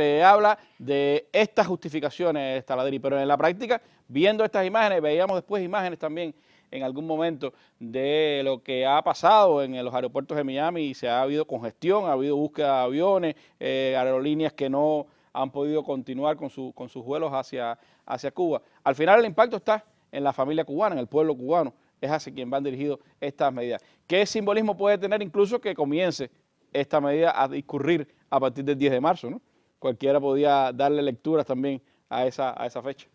se habla de estas justificaciones, Taladri, pero en la práctica, viendo estas imágenes, veíamos después imágenes también en algún momento de lo que ha pasado en los aeropuertos de Miami, y se ha habido congestión, ha habido búsqueda de aviones, eh, aerolíneas que no han podido continuar con, sus vuelos hacia, hacia Cuba. Al final el impacto está en la familia cubana, en el pueblo cubano, es hacia quien van dirigidos estas medidas. ¿Qué simbolismo puede tener incluso que comience esta medida a discurrir a partir del 10 de marzo? ¿no? cualquiera podía darle lecturas también a esa, a esa fecha.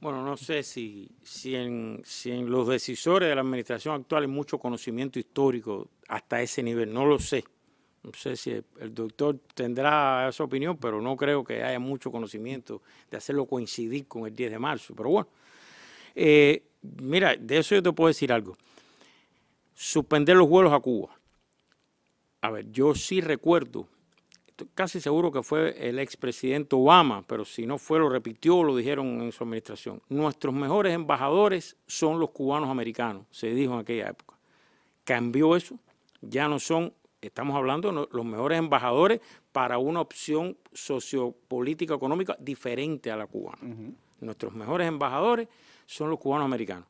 Bueno, no sé si, si, en, si en los decisores de la administración actual hay mucho conocimiento histórico hasta ese nivel, no lo sé. No sé si el, doctor tendrá esa opinión, pero no creo que haya mucho conocimiento de hacerlo coincidir con el 10 de marzo. Pero bueno, eh, mira, de eso yo te puedo decir algo. Suspender los vuelos a Cuba. A ver, yo sí recuerdo casi seguro que fue el expresidente Obama, pero si no fue, lo repitió, lo dijeron en su administración. Nuestros mejores embajadores son los cubanos americanos, se dijo en aquella época. Cambió eso, ya no son, estamos hablando los mejores embajadores para una opción sociopolítica económica diferente a la cubana. Nuestros mejores embajadores son los cubanos americanos.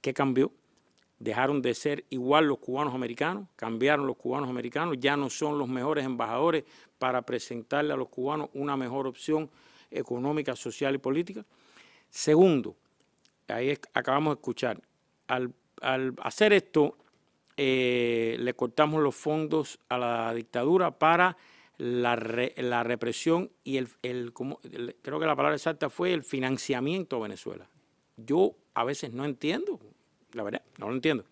¿Qué cambió? dejaron de ser igual los cubanos americanos, cambiaron los cubanos americanos, ya no son los mejores embajadores para presentarle a los cubanos una mejor opción económica, social y política. Segundo, ahí acabamos de escuchar, al, hacer esto, eh, le cortamos los fondos a la dictadura para la, represión y el, el, creo que la palabra exacta fue el financiamiento a Venezuela. Yo a veces no entiendo, la verdad. No lo entiendo.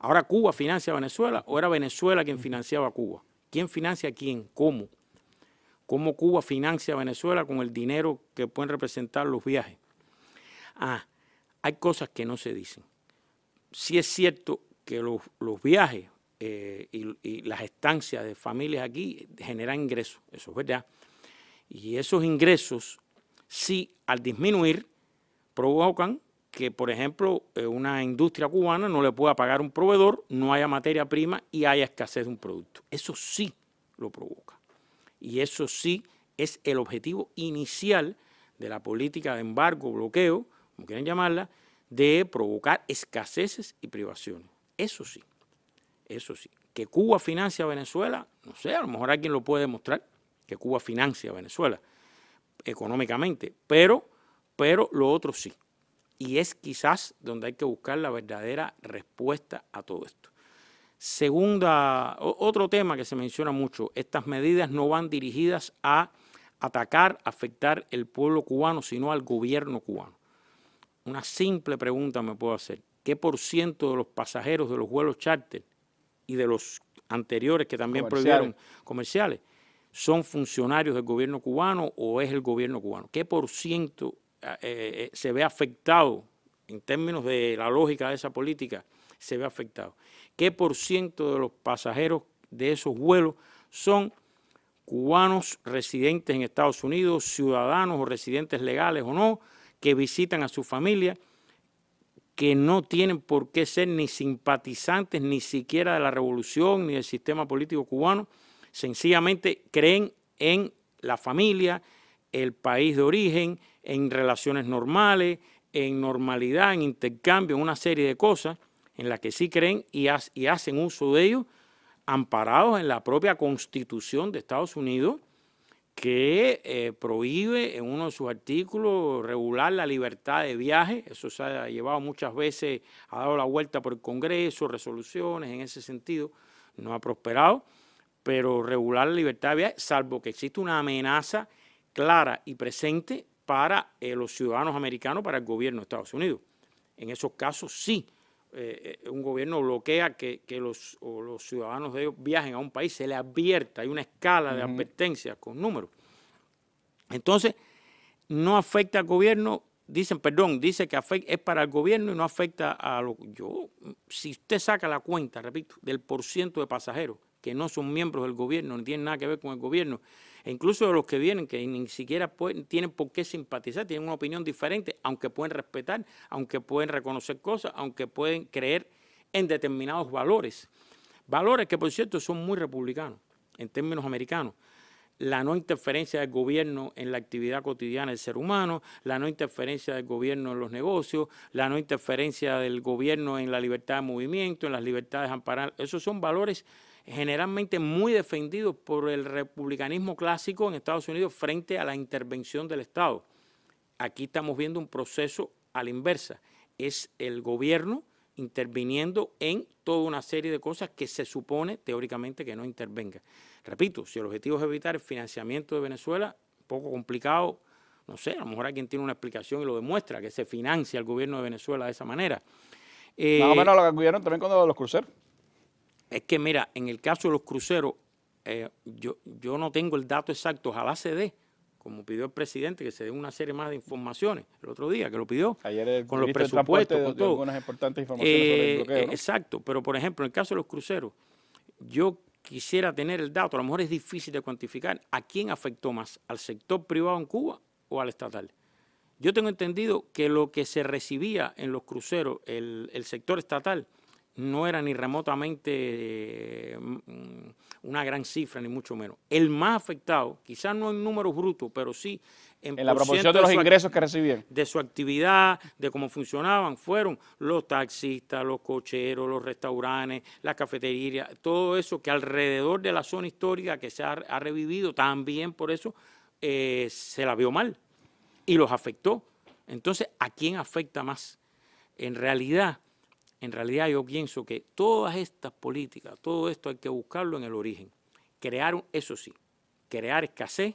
Ahora Cuba financia a Venezuela o era Venezuela quien financiaba a Cuba. ¿Quién financia a quién? ¿Cómo? ¿Cómo Cuba financia a Venezuela con el dinero que pueden representar los viajes? Ah, hay cosas que no se dicen. Sí es cierto que los, los viajes eh, y, y, las estancias de familias aquí generan ingresos, eso es verdad. Y esos ingresos, sí, al disminuir, provocan que, por ejemplo, eh, una industria cubana no le pueda pagar un proveedor, no haya materia prima y haya escasez de un producto. Eso sí lo provoca. Y eso sí es el objetivo inicial de la política de embargo, bloqueo, como quieren llamarla, de provocar escaseces y privaciones. Eso sí, eso sí. Que Cuba financia a Venezuela, no sé, a lo mejor alguien lo puede demostrar, que Cuba financia a Venezuela económicamente, pero, pero lo otro sí. Y es quizás donde hay que buscar la verdadera respuesta a todo esto. Segunda, otro tema que se menciona mucho, estas medidas no van dirigidas a atacar, afectar el pueblo cubano, sino al gobierno cubano. Una simple pregunta me puedo hacer. ¿Qué por ciento de los pasajeros de los vuelos charter y de los anteriores que también prohibieron comerciales son funcionarios del gobierno cubano o es el gobierno cubano? ¿Qué por ciento eh, eh, eh, se ve afectado, en términos de la lógica de esa política, se ve afectado. ¿Qué por ciento de los pasajeros de esos vuelos son cubanos residentes en Estados Unidos, ciudadanos o residentes legales o no, que visitan a su familia, que no tienen por qué ser ni simpatizantes ni siquiera de la revolución ni del sistema político cubano, sencillamente creen en la familia, el país de origen, en relaciones normales, en normalidad, en intercambio, en una serie de cosas en las que sí creen y, hacen uso de ellos, amparados en la propia constitución de Estados Unidos, que eh, prohíbe en uno de sus artículos regular la libertad de viaje. Eso se ha llevado muchas veces, ha dado la vuelta por el Congreso, resoluciones en ese sentido, no ha prosperado, pero regular la libertad de viaje, salvo que existe una amenaza clara y presente para eh, los ciudadanos americanos, para el gobierno de Estados Unidos. En esos casos sí, eh, eh, un gobierno bloquea que, los, ciudadanos de ellos viajen a un país, se le advierta, hay una escala de advertencia con números. Entonces, no afecta al gobierno, dicen, perdón, dice que afecta, es para el gobierno y no afecta a los... Yo, si usted saca la cuenta, repito, del por de pasajeros que no son miembros del gobierno, no tienen nada que ver con el gobierno, e incluso de los que vienen, que ni siquiera pueden, tienen por qué simpatizar, tienen una opinión diferente, aunque pueden respetar, aunque pueden reconocer cosas, aunque pueden creer en determinados valores. Valores que, por cierto, son muy republicanos en términos americanos la no interferencia del gobierno en la actividad cotidiana del ser humano, la no interferencia del gobierno en los negocios, la no interferencia del gobierno en la libertad de movimiento, en las libertades amparadas. Esos son valores generalmente muy defendido por el republicanismo clásico en Estados Unidos frente a la intervención del Estado. Aquí estamos viendo un proceso a la inversa. Es el gobierno interviniendo en toda una serie de cosas que se supone teóricamente que no intervenga. Repito, si el objetivo es evitar el financiamiento de Venezuela, poco complicado, no sé, a lo mejor alguien tiene una explicación y lo demuestra, que se financia el gobierno de Venezuela de esa manera. Más o eh, menos lo que acudieron también cuando los cruceros. Es que mira, en el caso de los cruceros, eh, yo, yo no tengo el dato exacto, ojalá se dé, como pidió el presidente, que se dé una serie más de informaciones el otro día, que lo pidió con los presupuestos, con todo. importantes informaciones eh, eh, Exacto, pero por ejemplo, en el caso de los cruceros, yo quisiera tener el dato, a lo mejor es difícil de cuantificar, ¿a quién afectó más? ¿Al sector privado en Cuba o al estatal? Yo tengo entendido que lo que se recibía en los cruceros, el, el sector estatal, no era ni remotamente eh, mm, una gran cifra, ni mucho menos. El más afectado, quizás no en números brutos, pero sí en, la proporción de, los ingresos que recibían. De su actividad, de cómo funcionaban, fueron los taxistas, los cocheros, los restaurantes, las cafeterías, todo eso que alrededor de la zona histórica que se ha, revivido, también por eso eh, se la vio mal y los afectó. Entonces, ¿a quién afecta más? En realidad, en realidad yo pienso que todas estas políticas, todo esto hay que buscarlo en el origen. Crear, eso sí, crear escasez,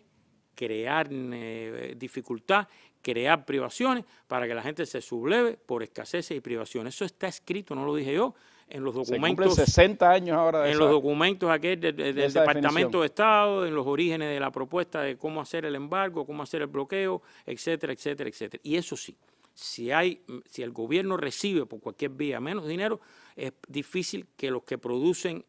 crear eh, dificultad, crear privaciones para que la gente se subleve por escasez y privaciones. Eso está escrito, no lo dije yo, en los documentos. Se 60 años ahora. De en los documentos aquel del Departamento de Estado, en los orígenes de la propuesta de cómo hacer el embargo, cómo hacer el bloqueo, etcétera, etcétera, etcétera. Y eso sí, si, hay, si el gobierno recibe por cualquier vía menos dinero, es difícil que los que producen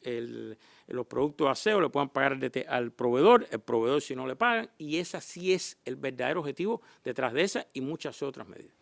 los productos de aseo le puedan pagar al proveedor, el proveedor si no le pagan, y ese sí es el verdadero objetivo detrás de esa y muchas otras medidas.